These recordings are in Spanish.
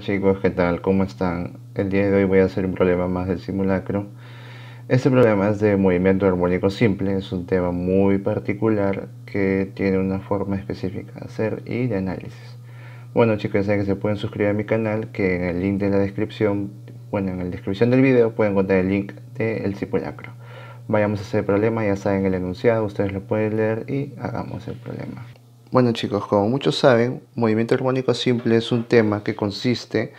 chicos, ¿qué tal? ¿Cómo están? El día de hoy voy a hacer un problema más del simulacro. Este problema es de movimiento armónico simple, es un tema muy particular que tiene una forma específica de hacer y de análisis. Bueno chicos, saben que se pueden suscribir a mi canal, que en el link de la descripción, bueno, en la descripción del video pueden encontrar el link del simulacro. Vayamos a hacer el problema, ya saben el enunciado, ustedes lo pueden leer y hagamos el problema. Bueno chicos, como muchos saben, movimiento armónico simple es un tema que consiste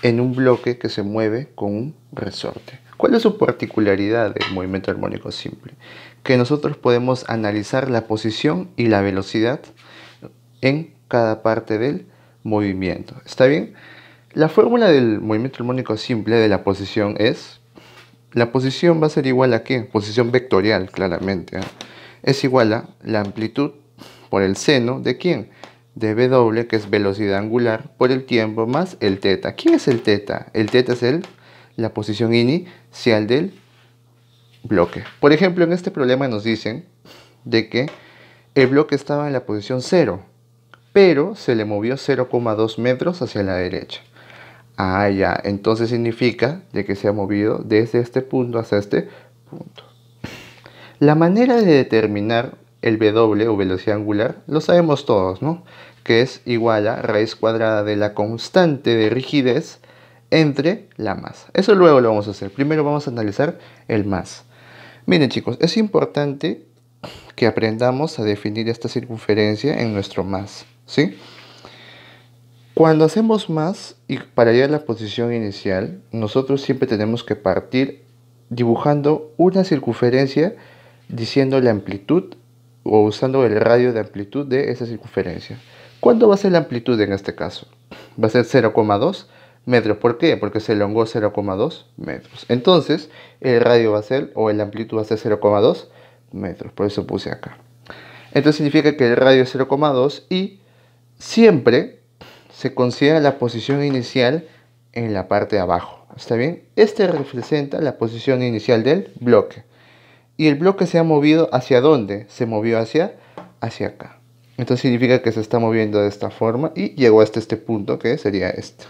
en un bloque que se mueve con un resorte. ¿Cuál es su particularidad del movimiento armónico simple? Que nosotros podemos analizar la posición y la velocidad en cada parte del movimiento. ¿Está bien? La fórmula del movimiento armónico simple de la posición es... La posición va a ser igual a qué? Posición vectorial, claramente. ¿eh? Es igual a la amplitud por el seno de quién? De W, que es velocidad angular, por el tiempo más el teta. ¿Quién es el teta? El teta es el, la posición inicial del bloque. Por ejemplo, en este problema nos dicen de que el bloque estaba en la posición 0, pero se le movió 0,2 metros hacia la derecha. Ah, ya, entonces significa de que se ha movido desde este punto hasta este punto. La manera de determinar el W o velocidad angular, lo sabemos todos, ¿no? Que es igual a raíz cuadrada de la constante de rigidez entre la masa. Eso luego lo vamos a hacer. Primero vamos a analizar el más. Miren chicos, es importante que aprendamos a definir esta circunferencia en nuestro más, ¿sí? Cuando hacemos más y para llegar a la posición inicial, nosotros siempre tenemos que partir dibujando una circunferencia diciendo la amplitud o usando el radio de amplitud de esa circunferencia. ¿Cuánto va a ser la amplitud en este caso? Va a ser 0,2 metros. ¿Por qué? Porque se elongó 0,2 metros. Entonces, el radio va a ser, o la amplitud va a ser 0,2 metros. Por eso puse acá. Entonces significa que el radio es 0,2 y siempre se considera la posición inicial en la parte de abajo. ¿Está bien? Este representa la posición inicial del bloque y el bloque se ha movido hacia dónde? Se movió hacia, hacia acá. Entonces significa que se está moviendo de esta forma y llegó hasta este punto que sería esto.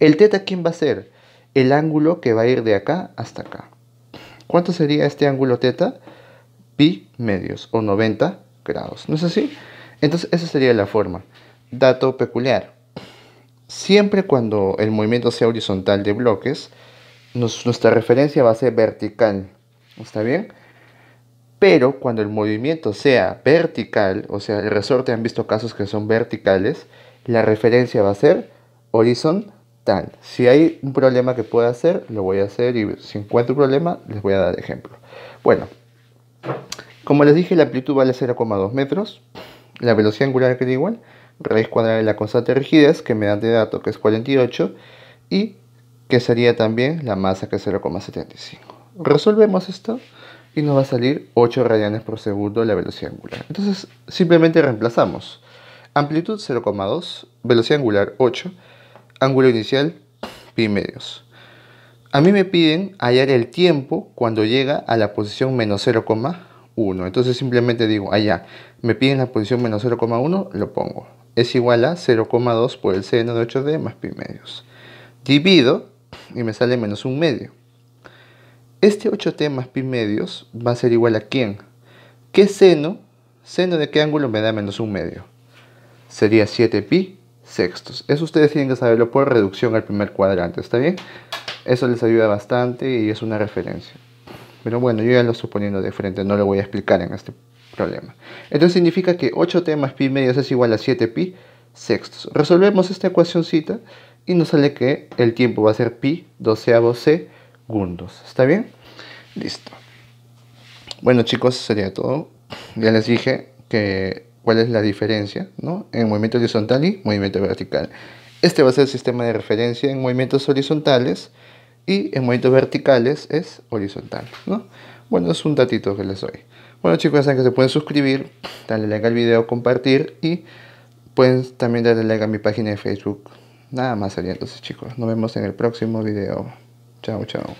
¿El teta quién va a ser? El ángulo que va a ir de acá hasta acá. ¿Cuánto sería este ángulo teta? Pi medios o 90 grados. ¿No es así? Entonces esa sería la forma. Dato peculiar. Siempre cuando el movimiento sea horizontal de bloques, nuestra referencia va a ser vertical. ¿Está bien? pero cuando el movimiento sea vertical, o sea, el resorte han visto casos que son verticales, la referencia va a ser horizontal. Si hay un problema que pueda hacer, lo voy a hacer y si encuentro un problema, les voy a dar ejemplo. Bueno, como les dije, la amplitud vale 0,2 metros, la velocidad angular queda igual, raíz cuadrada de la constante de rigidez, que me dan de dato que es 48, y que sería también la masa que es 0,75. Resolvemos esto y nos va a salir 8 radianes por segundo la velocidad angular. Entonces simplemente reemplazamos amplitud 0,2, velocidad angular 8, ángulo inicial pi medios. A mí me piden hallar el tiempo cuando llega a la posición menos 0,1. Entonces simplemente digo allá, ah, me piden la posición menos 0,1, lo pongo. Es igual a 0,2 por el seno de 8D más pi medios. Divido y me sale menos 1 medio. Este 8 más pi medios va a ser igual a quién? ¿Qué seno? ¿Seno de qué ángulo me da menos un medio? Sería 7 pi sextos. Eso ustedes tienen que saberlo por reducción al primer cuadrante, ¿está bien? Eso les ayuda bastante y es una referencia. Pero bueno, yo ya lo estoy poniendo de frente, no lo voy a explicar en este problema. Entonces significa que 8 más pi medios es igual a 7 pi sextos. Resolvemos esta ecuacióncita y nos sale que el tiempo va a ser pi doceavo c segundos. ¿Está bien? Listo. Bueno chicos, sería todo. Ya les dije que cuál es la diferencia ¿no? en movimiento horizontal y movimiento vertical. Este va a ser el sistema de referencia en movimientos horizontales y en movimientos verticales es horizontal. ¿no? Bueno, es un datito que les doy. Bueno chicos, ya saben que se pueden suscribir, darle like al video, compartir y pueden también darle like a mi página de Facebook. Nada más sería entonces chicos. Nos vemos en el próximo video. Chao, chao.